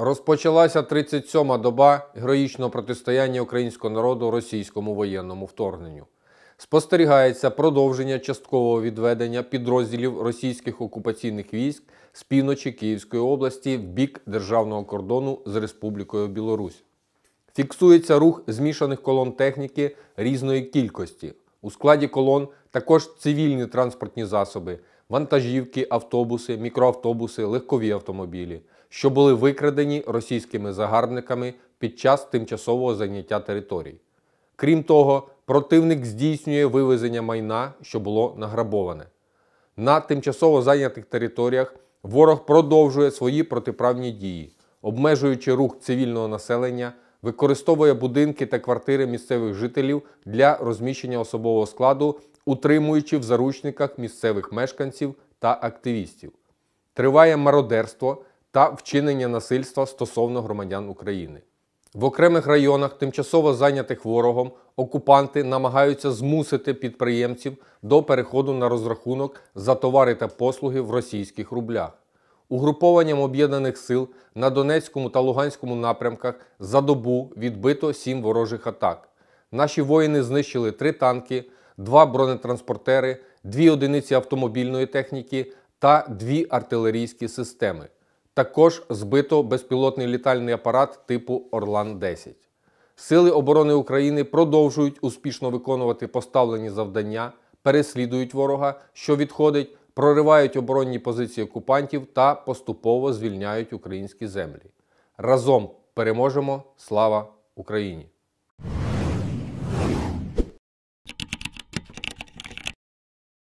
Розпочалася 37-ма доба героїчного протистояння українського народу російському воєнному вторгненню. Спостерігається продовження часткового відведення підрозділів російських окупаційних військ з півночі Київської області в бік державного кордону з Республікою Білорусь. Фіксується рух змішаних колон техніки різної кількості. У складі колон також цивільні транспортні засоби вантажівки, автобуси, мікроавтобуси, легкові автомобілі, що були викрадені російськими загарбниками під час тимчасового зайняття територій. Крім того, противник здійснює вивезення майна, що було награбоване. На тимчасово зайнятих територіях ворог продовжує свої протиправні дії, обмежуючи рух цивільного населення. Використовує будинки та квартири місцевих жителів для розміщення особового складу утримуючи в заручниках місцевих мешканців та активістів. Триває мародерство та вчинення насильства стосовно громадян України. В окремих районах, тимчасово зайнятих ворогом, окупанти намагаються змусити підприємців до переходу на розрахунок за товари та послуги в російських рублях. Угрупованням об'єднаних сил на Донецькому та Луганському напрямках за добу відбито сім ворожих атак. Наші воїни знищили три танки, два бронетранспортери, дві одиниці автомобільної техніки та дві артилерійські системи. Також збито безпілотний літальний апарат типу Орлан-10. Сили оборони України продовжують успішно виконувати поставлені завдання, переслідують ворога, що відходить, проривають оборонні позиції окупантів та поступово звільняють українські землі. Разом переможемо! Слава Україні!